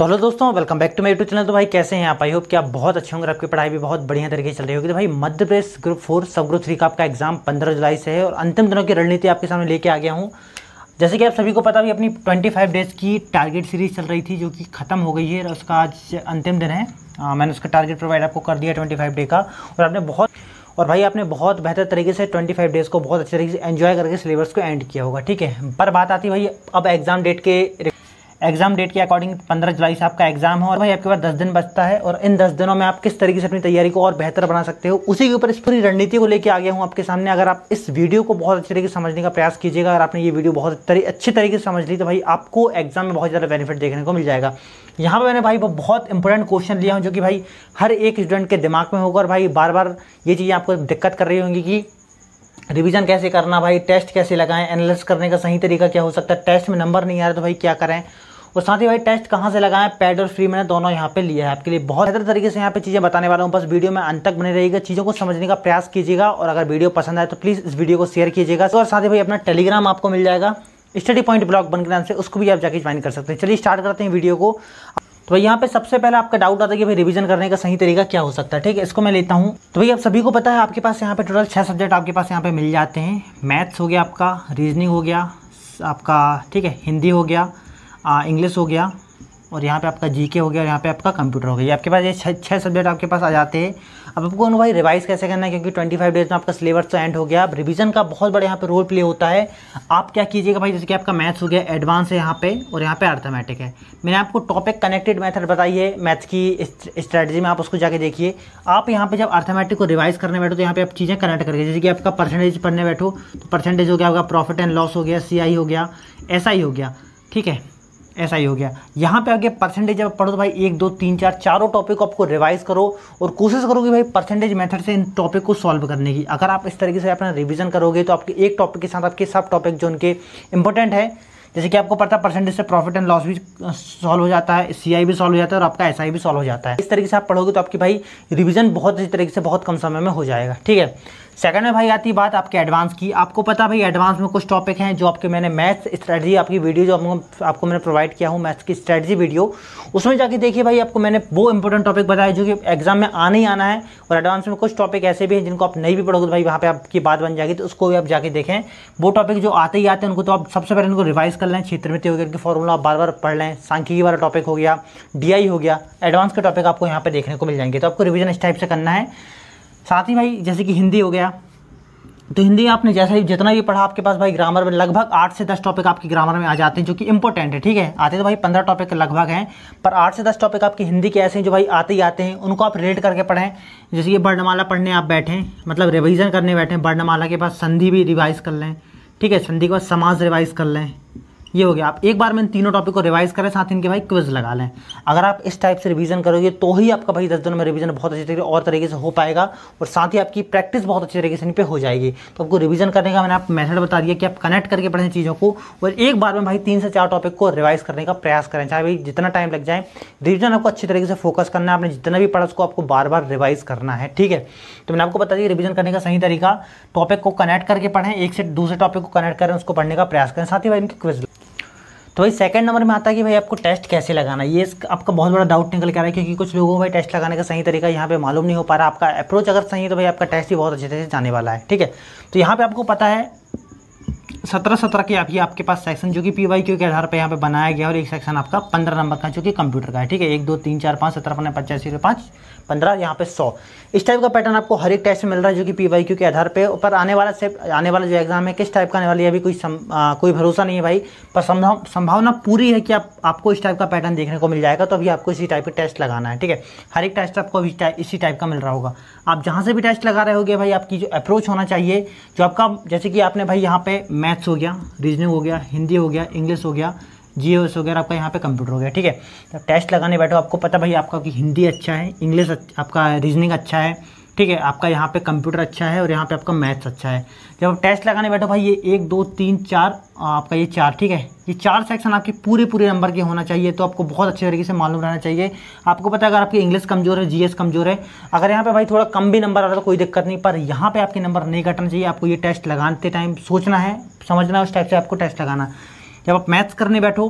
तो हेलो दोस्तों welcome back to my YouTube channel तो भाई कैसे हैं आप आई होप कि आप बहुत अच्छे होंगे आपकी पढ़ाई भी बहुत बढ़िया तरीके से चल रही होगी तो भाई Madhya Pradesh group four sub group three का आपका एग्जाम पंद्रह जुलाई से है और अंतिम दिनों की रणनीति आपके सामने लेके आ गया हूँ जैसे कि आप सभी को पता भी अपनी ट्वेंटी डेज की टारगेट सीरीज चल रही थी जो कि ख़त्म हो गई है और उसका आज अंतिम दिन है आ, मैंने उसका टारगेट प्रोवाइड आपको कर दिया ट्वेंटी डे का और आपने बहुत और भाई आपने बहुत बेहतर तरीके से 25 डेज़ को बहुत अच्छे तरीके से एंजॉय करके सिलेबस को एंड किया होगा ठीक है पर बात आती है भाई अब एग्ज़ाम डेट के एग्जाम डेट के अकॉर्डिंग पंद्रह जुलाई से आपका एग्जाम हो और भाई आपके पास दस दिन बचता है और इन दस दिनों में आप किस तरीके से अपनी तैयारी को और बेहतर बना सकते हो उसी के ऊपर इस पूरी रणनीति को लेकर आ गया हूँ आपके सामने अगर आप इस वीडियो को बहुत अच्छे तरीके से समझने का प्रयास कीजिएगा अगर आपने ये वीडियो बहुत अच्छे तरीके से समझ ली तो भाई आपको एग्जाम में बहुत ज़्यादा बेनिफिट देखने को मिल जाएगा यहाँ पर मैंने भाई वो बहुत इंपॉर्टेंट क्वेश्चन लिया हूँ जो कि भाई हर एक स्टूडेंट के दिमाग में होगा और भाई बार बार ये चीज़ें आपको दिक्कत कर रही होंगी कि रिवीजन कैसे करना भाई टेस्ट कैसे लगाएं एनालिसिस करने का सही तरीका क्या हो सकता है टेस्ट में नंबर नहीं आ रहा तो भाई क्या करें और साथ ही भाई टेस्ट कहाँ से लगाएं पेड और फ्री मैंने दोनों यहाँ पे लिया है आपके लिए बहुत बेहतर तरीके से यहाँ पे चीज़ें बताने वाला हूँ बस वीडियो में अंत तक बने रहेगा चीज़ों को समझने का प्रयास कीजिएगा और अगर वीडियो पसंद आए तो प्लीज़ इस वीडियो को शेयर कीजिएगा और साथ ही भाई अपना टेलीग्राम आपको मिल जाएगा स्टडी पॉइंट ब्लॉग बनकर नाम से उसको भी आप जाके ज्वाइन कर सकते हैं चलिए स्टार्ट करते हैं वीडियो को तो भाई यहाँ पे सबसे पहले आपका डाउट आता है कि भाई रिवीजन करने का सही तरीका क्या हो सकता है ठीक है इसको मैं लेता हूँ तो भाई आप सभी को पता है आपके पास यहाँ पे टोटल छः सब्जेक्ट आपके पास यहाँ पे मिल जाते हैं मैथ्स हो गया आपका रीजनिंग हो गया आपका ठीक है हिंदी हो गया इंग्लिश हो गया और यहाँ पे आपका जीके हो गया और यहाँ पे आपका कंप्यूटर हो गया ये आपके पास ये छः सब्जेक्ट आपके पास आ जाते हैं अब आपको उन्होंने भाई रिवाइज कैसे करना है क्योंकि ट्वेंटी फाइव डेज में आपका सिलेबस तो एंड हो गया अब रिवीजन का बहुत बड़ा यहाँ पे रोल प्ले होता है आप क्या कीजिएगा भाई जैसे कि आपका मैथ्स हो गया एडवांस है यहाँ पे और यहाँ पे अर्थमेटिक है मैंने आपको टॉपिक कनेक्टेड मैथड बताई है मैथ्स की स्ट्रैटेजी में आप उसको जाके देखिए आप यहाँ पर जब अर्थमेटिक को रिवाइज करने बैठो तो यहाँ पर आप चीज़ें कनेक्ट करके जैसे कि आपका परसेंटेज पढ़ने बैठो तो परसेंटेज हो गया आपका प्रॉफिट एंड लॉस हो गया सी हो गया ऐसा ही हो गया ठीक है ऐसा ही हो गया यहाँ पे आगे परसेंटेज जब पढ़ो तो भाई एक दो तीन चार चारों टॉपिक को आपको रिवाइज करो और कोशिश करो कि भाई परसेंटेज मेथड से इन टॉपिक को सॉल्व करने की अगर आप इस तरीके से अपना रिविजन करोगे तो आपके एक टॉपिक के साथ आपके सब टॉपिक जो उनके इंपॉर्टेंट है जैसे कि आपको पता है परसेंटेज से प्रॉफिट एंड लॉस भी सॉल्व हो जाता है सी भी सॉल्व हो जाता है और आपका एस भी सॉल्व हो जाता है इस तरीके से आप पढ़ोगे तो आपकी भाई रिविजन बहुत अच्छी तरीके से बहुत कम समय में हो जाएगा ठीक है सेकंड में भाई आती बात आपके एडवांस की आपको पता भाई एडवांस में कुछ टॉपिक हैं जो आपके मैंने मैथ्स स्ट्रेटजी आपकी वीडियो जो आपको मैंने प्रोवाइड किया हूँ मैथ्स की स्ट्रेटजी वीडियो उसमें जाके देखिए भाई आपको मैंने वो इंपॉर्टेंट टॉपिक बताया जो कि एग्जाम में आने ही आना है और एडवांस में कुछ टॉपिक ऐसे भी हैं जिनको आप नहीं भी पढ़ोगे तो भाई वहाँ पर आपकी बात बन जाएगी तो उसको भी आप जाके देखें वो टॉपिक जो आते ही आते हैं उनको तो आप सबसे पहले उनको रिवाइज कर लें क्षेत्र में तो के फॉर्मूला आप बार बार पढ़ लें सांख्यिकी वाला टॉपिक हो गया डी हो गया एडवांस के टॉपिक आपको यहाँ पर देखने को मिल जाएंगे तो आपको रिविजन इस टाइप से करना है साथ ही भाई जैसे कि हिंदी हो गया तो हिंदी आपने जैसा ही जितना भी पढ़ा आपके पास भाई ग्रामर में लगभग आठ से दस टॉपिक आपके ग्रामर में आ जाते हैं जो कि इंपॉर्टेंट है ठीक है आते तो भाई पंद्रह टॉपिक लगभग हैं पर आठ से दस टॉपिक आपकी हिंदी के ऐसे हैं जो भाई आते ही आते हैं उनको आप रिलेट करके पढ़ें जैसे कि वर्णमाला पढ़ने आप बैठें मतलब रिविज़न करने बैठें वर्णमाला के बाद संधि भी रिवाइज़ कर लें ठीक है संधि के बाद समाज रिवाइज़ कर लें ये हो गया आप एक बार में इन तीनों टॉपिक को रिवाइज करें साथ इनके भाई क्विज लगा लें अगर आप इस टाइप से रिवीजन करोगे तो ही आपका भाई दस दिनों में रिवीजन बहुत अच्छी तरीके और तरीके से हो पाएगा और साथ ही आपकी प्रैक्टिस बहुत अच्छी तरीके से इन पर हो जाएगी तो आपको रिवीजन करने का मैंने आप मेथड बता दिया कि आप कनेक्ट करके पढ़ें चीज़ों को और एक बार में भाई तीन से चार टॉपिक को रिवाइज करने का प्रयास करें चाहे भाई जितना टाइम लग जाए रिविजन आपको अच्छी तरीके से फोकस करना है आपने जितना भी पढ़ा उसको आपको बार बार रिवाइज करना है ठीक है तो मैंने आपको बता दिया रिविजन करने का सही तरीका टॉपिक को कनेक्ट करके पढ़ें एक से दूसरे टॉपिक को कनेक्ट करें उसको पढ़ने का प्रयास करें साथ ही भाई इनकी क्विज तो भाई सेकंड नंबर में आता है कि भाई आपको टेस्ट कैसे लगाना ये आपका बहुत बड़ा डाउट निकल के आ रहा है क्योंकि कुछ लोगों को भाई टेस्ट लगाने का सही तरीका यहाँ पे मालूम नहीं हो पा रहा आपका अप्रोच अगर सही है तो भाई आपका टेस्ट ही बहुत अच्छे से जाने वाला है ठीक है तो यहाँ पर आपको पता है सत्रह सत्रह के आप ये आपके पास सेक्शन जो कि पी वाई क्यू के आधार पर यहाँ पे बनाया गया और एक सेक्शन आपका पंद्रह नंबर का जो कि कंप्यूटर का है ठीक है एक दो तीन चार पाँच सत्रह पंद्रह पचासी पाँच पंद्रह यहाँ पे सौ इस टाइप का पैटर्न आपको हर एक टेस्ट में मिल रहा है जो कि पी वाई क्यू के आधार पे ऊपर आने वाला से आने वाला जो एग्ज़ाम है किस टाइप का आने वाली है अभी कोई सम, आ, कोई भरोसा नहीं है भाई पर संभाव संभावना पूरी है कि आप आपको इस टाइप का पैटर्न देखने को मिल जाएगा तो अभी आपको इसी टाइप का टेस्ट लगाना है ठीक है हर एक टेस्ट आपको अभी इसी टाइप का मिल रहा होगा आप जहाँ से भी टेस्ट लगा रहे हो भाई आपकी जो अप्रोच होना चाहिए जो आपका जैसे कि आपने भाई यहाँ पे मैथ्स हो गया रीजनिंग हो गया हिंदी हो गया इंग्लिश हो गया जी एस वगैरह आपका यहाँ पे कंप्यूटर हो गया ठीक है तो टेस्ट लगाने बैठो आपको पता भाई आपका कि हिंदी अच्छा है इंग्लिश अच्छा, आपका रीजनिंग अच्छा है ठीक है आपका यहाँ पे कंप्यूटर अच्छा है और यहाँ पे आपका मैथ्स अच्छा है जब आप टेस्ट लगाने बैठो भाई ये एक दो तीन चार आपका ये चार ठीक है ये चार सेक्शन आपके पूरे पूरे नंबर के होना चाहिए तो आपको बहुत अच्छे तरीके से मालूम रहना चाहिए आपको पता है अगर आपकी इंग्लिश कमज़ोर है जीएस कमज़ोर है अगर यहाँ पे भाई थोड़ा कम भी नंबर आ रहा है तो कोई दिक्कत नहीं पर यहाँ पे आपके नंबर नहीं कटना चाहिए आपको ये टेस्ट लगाते टाइम सोचना है समझना है उस टाइप से आपको टेस्ट लगाना जब आप मैथ्स करने बैठो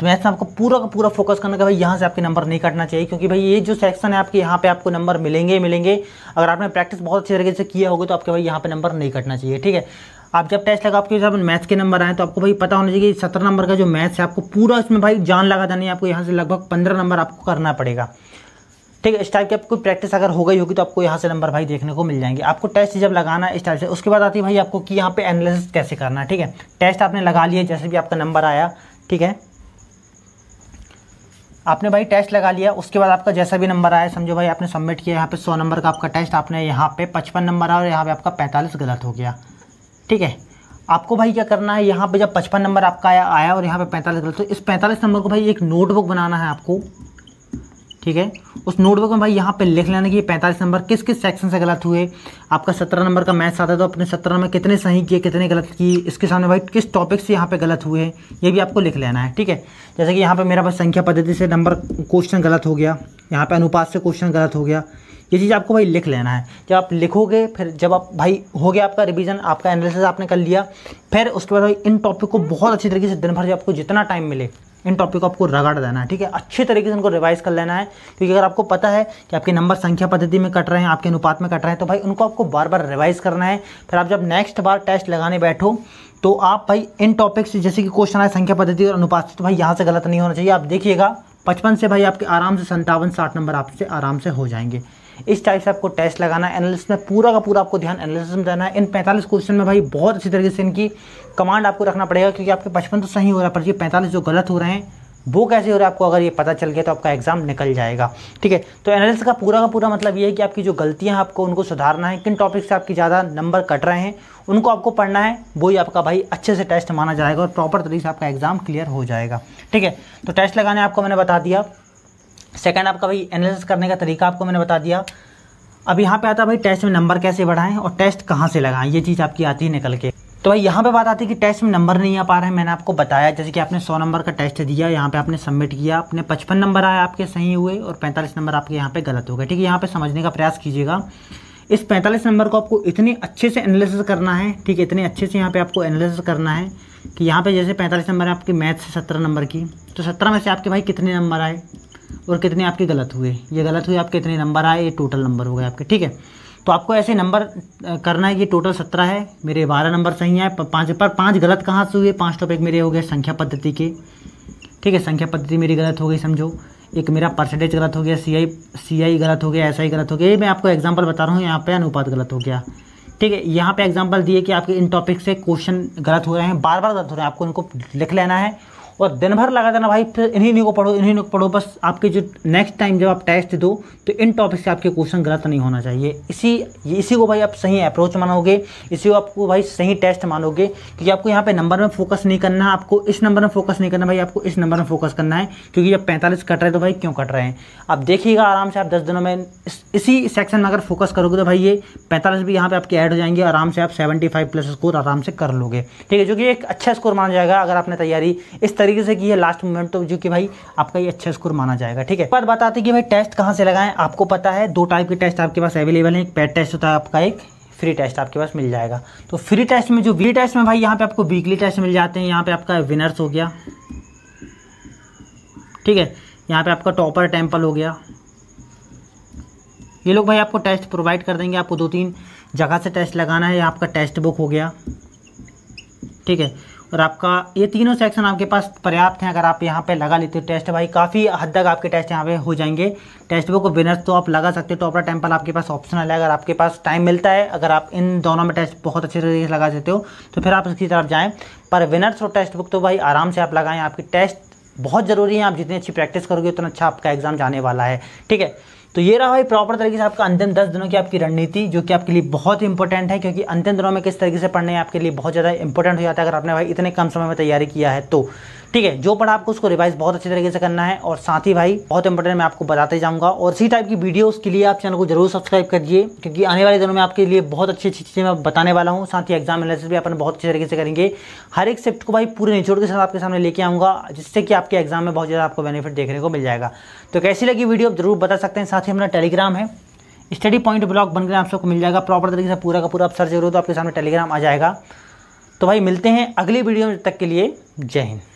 तो मैथ्स में आपको पूरा का पूरा फोकस करना कि भाई यहाँ से आपके नंबर नहीं कटना चाहिए क्योंकि भाई ये जो सेक्शन है आपके यहाँ पे आपको नंबर मिलेंगे मिलेंगे अगर आपने प्रैक्टिस बहुत अच्छी तरीके से किया होगा तो आपके भाई यहाँ पे नंबर नहीं कटना चाहिए ठीक है आप जब टेस्ट लगा आपके हिसाब मैथ्स के नंबर आए तो आपको भाई पता होना चाहिए कि सत्रह नंबर का जो मैथ्स है आपको पूरा इसमें भाई जान लगा देना है आपको यहाँ से लगभग पंद्रह नंबर आपको करना पड़ेगा ठीक है इस टाइप की आपको प्रैक्टिस अगर हो गई होगी तो आपको यहाँ से नंबर भाई देखने को मिल जाएंगे आपको टेस्ट जब लगाना है इस टाइप से उसके बाद आती है भाई आपको कि यहाँ पे एनालिसिस कैसे करना है ठीक है टेस्ट आपने लगा लिया जैसे भी आपका नंबर आया ठीक है आपने भाई टेस्ट लगा लिया उसके बाद आपका जैसा भी नंबर आया समझो भाई आपने सबमिट किया यहाँ पे सौ नंबर का आपका टेस्ट आपने यहाँ पे पचपन नंबर आया और यहाँ पे आपका पैंतालीस गलत हो गया ठीक है आपको भाई क्या करना है यहाँ पे जब पचपन नंबर आपका आया आया और यहाँ पे पैंतालीस गलत तो इस पैंतालीस नंबर को भाई एक नोटबुक बनाना है आपको ठीक है उस नोटबुक में भाई यहाँ पे लिख लेना कि पैंतालीस नंबर किस किस सेक्शन से गलत हुए आपका सत्रह नंबर का मैथ्स आता है तो अपने सत्रह में कितने सही किए कितने गलत किए इसके सामने भाई किस टॉपिक से यहाँ पे गलत हुए ये भी आपको लिख लेना है ठीक है जैसे कि यहाँ पर मेरा पास संख्या पद्धति से नंबर क्वेश्चन गलत हो गया यहाँ पर अनुपात से क्वेश्चन गलत हो गया ये चीज़ आपको भाई लिख लेना है जब आप लिखोगे फिर जब आप भाई हो गया आपका रिवीजन आपका एनालिसिस आपने कर लिया फिर उसके बाद भाई इन टॉपिक को बहुत अच्छी तरीके से दिन भर जब आपको जितना टाइम मिले इन टॉपिक को आपको रगड़ देना है ठीक है अच्छे तरीके से उनको रिवाइज कर लेना है क्योंकि अगर आपको पता है कि आपके नंबर संख्या पद्धति में कट रहे हैं आपके अनुपात में कट रहे हैं तो भाई उनको आपको बार बार रिवाइज करना है फिर आप जब नेक्स्ट बार टेस्ट लगाने बैठो तो आप भाई इन टॉपिक्स जैसे कि क्वेश्चन आए संख्या पद्धति और अनुपात से तो भाई यहाँ से गलत नहीं होना चाहिए आप देखिएगा पचपन से भाई आपके आराम से संतावन साठ नंबर आपसे आराम से हो जाएंगे इस टाइप से आपको टेस्ट लगाना है एनालिसिस में पूरा का पूरा आपको ध्यान एनालिसिस में देना है इन 45 क्वेश्चन में भाई बहुत अच्छी तरीके से इनकी कमांड आपको रखना पड़ेगा क्योंकि आपके बचपन तो सही हो रहा है पर ये पैंतालीस जो गलत हो रहे हैं वो कैसे हो रहा है आपको अगर ये पता चल गया तो आपका एग्जाम निकल जाएगा ठीक है तो एनालिसिस का पूरा का पूरा मतलब ये है कि आपकी जो गलतियां हैं आपको उनको सुधारना है किन टॉपिक से आपकी ज़्यादा नंबर कट रहे हैं उनको आपको पढ़ना है वो ही आपका भाई अच्छे से टेस्ट माना जाएगा और प्रॉपर तरीके से आपका एग्जाम क्लियर हो जाएगा ठीक है तो टेस्ट लगाने आपको मैंने बता दिया सेकंड आपका भाई एनालिसिस करने का तरीका आपको मैंने बता दिया अब यहाँ पे आता है भाई टेस्ट में नंबर कैसे बढ़ाएं और टेस्ट कहाँ से लगाएं ये चीज़ आपकी आती है निकल के तो भाई यहाँ पे बात आती है कि टेस्ट में नंबर नहीं आ पा रहे हैं मैंने आपको बताया जैसे कि आपने 100 नंबर का टेस्ट दिया यहाँ पे आपने सबमिट किया अपने 55 नंबर आए आपके सही हुए और 45 नंबर आपके यहाँ पे गलत हो गए ठीक है यहाँ पे समझने का प्रयास कीजिएगा इस 45 नंबर को आपको इतने अच्छे से एनालिसिस करना है ठीक है इतने अच्छे से यहाँ पर आपको एनालिसिस करना है कि यहाँ पर जैसे पैंतालीस नंबर है आपकी मैथ से सत्रह नंबर की तो सत्रह में से आपके भाई कितने नंबर आए और कितने आपके गलत हुए ये गलत हुए आपके इतने नंबर आए ये टोटल नंबर हो गए आपके ठीक है तो आपको ऐसे नंबर करना है ये टोटल सत्रह है मेरे बारह नंबर सही हैं पाँच पर पाँच गलत कहाँ से हुए पाँच टॉपिक मेरे हो गए संख्या पद्धति के ठीक है संख्या पद्धति मेरी गलत हो गई समझो एक मेरा परसेंटेज गलत हो गया सी आई सी आई गलत हो गया एस आई गलत हो गया ये मैं आपको एग्जाम्पल बता रहा हूँ यहाँ पे अनुपात गलत हो गया ठीक है यहाँ पे एग्जाम्पल दिए कि आपके इन टॉपिक से क्वेश्चन गलत हो रहे हैं बार बार गलत हो रहे हैं आपको इनको लिख लेना है और दिन भर लगा देना भाई फिर इन्हीं इन्हीं को पढ़ो इन्हीं को पढ़ो बस आपके जो नेक्स्ट टाइम जब आप टेस्ट दो तो इन टॉपिक से आपके क्वेश्चन गलत नहीं होना चाहिए इसी इसी को भाई आप सही अप्रोच मानोगे इसी को आपको भाई सही टेस्ट मानोगे क्योंकि आपको यहाँ पे नंबर में फोकस नहीं करना आपको इस नंबर में फोकस नहीं करना भाई आपको इस नंबर में फोकस करना है क्योंकि जब पैंतालीस कट रहे तो भाई क्यों कट रहे हैं आप देखिएगा आराम से आप दस दिनों में इसी सेक्शन में अगर फोकस करोगे तो भाई ये पैंतालीस भी यहाँ पे आपके ऐड हो जाएंगे आराम से आप सेवेंटी प्लस स्कोर आराम से कर लोगे ठीक है जो कि एक अच्छा स्कोर माना जाएगा अगर आपने तैयारी इस तरह तरीके से की है लास्ट मोमेंट तो जो कि भाई आपका ये अच्छा स्कोर माना जाएगा ठीक है बात बताते कि भाई टेस्ट कहाँ से लगाएं आपको पता है दो टाइप के टेस्ट आपके पास अवेलेबल है एक पेड टेस्ट होता है आपका एक फ्री टेस्ट आपके पास मिल जाएगा तो फ्री टेस्ट में जो वी टेस्ट में भाई यहाँ पे आपको वीकली टेस्ट मिल जाते हैं यहाँ पे आपका विनर्स हो गया ठीक है यहाँ पे आपका टॉपर टेम्पल हो गया ये लोग भाई आपको टेस्ट प्रोवाइड कर देंगे आपको दो तीन जगह से टेस्ट लगाना है आपका टेस्ट बुक हो गया ठीक है और आपका ये तीनों सेक्शन आपके पास पर्याप्त हैं अगर आप यहाँ पे लगा लेते हो टेस्ट भाई काफ़ी हद तक आपके टेस्ट यहाँ पे हो जाएंगे टेस्ट बुक और विनर्स तो आप लगा सकते हो टॉपरा टेम्पल आपके पास ऑप्शनल है अगर आपके पास टाइम मिलता है अगर आप इन दोनों में टेस्ट बहुत अच्छे तरीके से लगा सकते हो तो फिर आप उसकी तरफ जाएँ पर विनर्स और टेस्ट बुक तो भाई आराम से आप लगाएँ आपकी टेस्ट बहुत ज़रूरी है आप जितनी अच्छी प्रैक्टिस करोगे उतना अच्छा आपका एग्ज़ाम जाने वाला है ठीक है तो ये रहा भाई प्रॉपर तरीके से आपका अंतिम दस दिनों की आपकी रणनीति जो कि आपके लिए बहुत इंपॉर्टेंट है क्योंकि अंतिम दिनों में किस तरीके से पढ़ने आपके लिए बहुत ज़्यादा इंपॉर्टेंट हो जाता है अगर आपने भाई इतने कम समय में तैयारी किया है तो ठीक है जो पढ़ा आपको उसको रिवाइज बहुत अच्छे तरीके से करना है और साथ ही भाई बहुत इंपॉर्टेंट मैं आपको बताते जाऊंगा और इसी टाइप की वीडियो के लिए आप चैनल को जरूर सब्सक्राइब करिए क्योंकि आने वाले दिनों में आपके लिए बहुत अच्छी अच्छी चीज़ें मैं बताने वाला हूँ साथ ही एग्जाम एनालिसिस भी अपन बहुत अच्छे तरीके से करेंगे हर एक शिफ्ट को भाई पूरे निचोड़ के साथ आपके सामने लेके आऊँगा जिससे कि आपके एग्जाम में बहुत ज़्यादा आपको बेनिफिट देखने को मिल जाएगा तो कैसी लगी वीडियो आप जरूर बता सकते हैं साथ ही हमारा टेलीग्राम है स्टडी पॉइंट ब्लॉग बनकर आप सबको मिल जाएगा प्रॉपर तरीके से पूरा का पूरा अवसर जरूर तो आपके सामने टेलीग्राम आ जाएगा तो भाई मिलते हैं अगली वीडियो तक के लिए जय हिंद